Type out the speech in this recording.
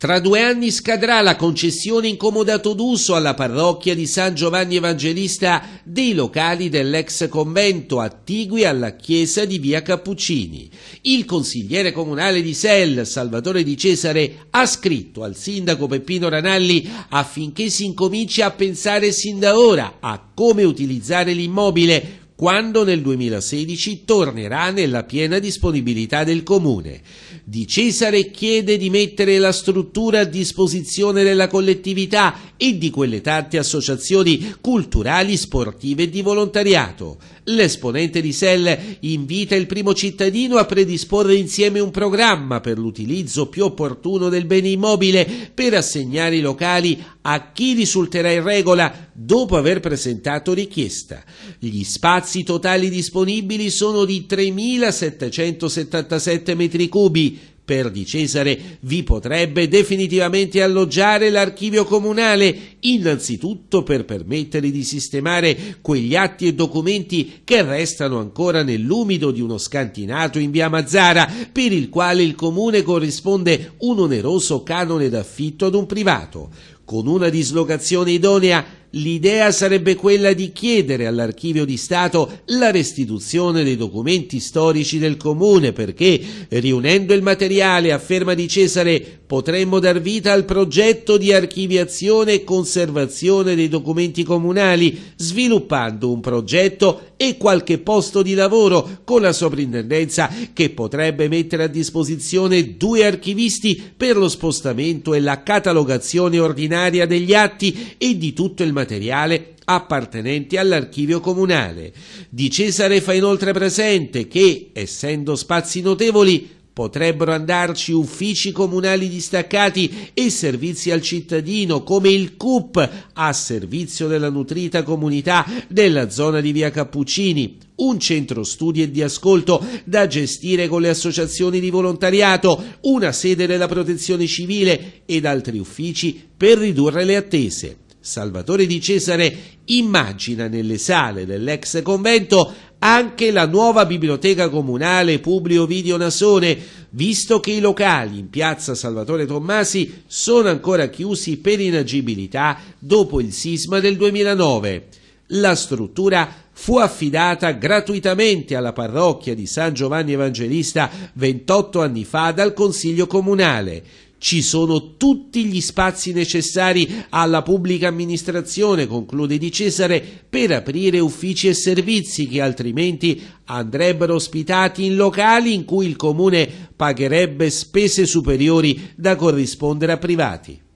Tra due anni scadrà la concessione incomodato d'uso alla parrocchia di San Giovanni Evangelista dei locali dell'ex convento attigui alla chiesa di via Cappuccini. Il consigliere comunale di Sell, Salvatore Di Cesare, ha scritto al sindaco Peppino Ranalli affinché si incominci a pensare sin da ora a come utilizzare l'immobile quando nel 2016 tornerà nella piena disponibilità del Comune. Di Cesare chiede di mettere la struttura a disposizione della collettività e di quelle tante associazioni culturali, sportive e di volontariato. L'esponente di Selle invita il primo cittadino a predisporre insieme un programma per l'utilizzo più opportuno del bene immobile per assegnare i locali a chi risulterà in regola dopo aver presentato richiesta. Gli spazi totali disponibili sono di 3.777 metri cubi. Per di Cesare vi potrebbe definitivamente alloggiare l'archivio comunale, innanzitutto per permettere di sistemare quegli atti e documenti che restano ancora nell'umido di uno scantinato in via Mazzara, per il quale il comune corrisponde un oneroso canone d'affitto ad un privato con una dislocazione idonea L'idea sarebbe quella di chiedere all'Archivio di Stato la restituzione dei documenti storici del Comune perché, riunendo il materiale, afferma Di Cesare, potremmo dar vita al progetto di archiviazione e conservazione dei documenti comunali, sviluppando un progetto e qualche posto di lavoro con la soprintendenza che potrebbe mettere a disposizione due archivisti per lo spostamento e la catalogazione ordinaria degli atti e di tutto il materiale materiale appartenenti all'archivio comunale. Di Cesare fa inoltre presente che, essendo spazi notevoli, potrebbero andarci uffici comunali distaccati e servizi al cittadino come il CUP a servizio della nutrita comunità della zona di via Cappuccini, un centro studi e di ascolto da gestire con le associazioni di volontariato, una sede della protezione civile ed altri uffici per ridurre le attese. Salvatore di Cesare immagina nelle sale dell'ex convento anche la nuova biblioteca comunale Publio Video Nasone, visto che i locali in piazza Salvatore Tommasi sono ancora chiusi per inagibilità dopo il sisma del 2009. La struttura fu affidata gratuitamente alla parrocchia di San Giovanni Evangelista 28 anni fa dal Consiglio Comunale ci sono tutti gli spazi necessari alla pubblica amministrazione, conclude Di Cesare, per aprire uffici e servizi che altrimenti andrebbero ospitati in locali in cui il comune pagherebbe spese superiori da corrispondere a privati.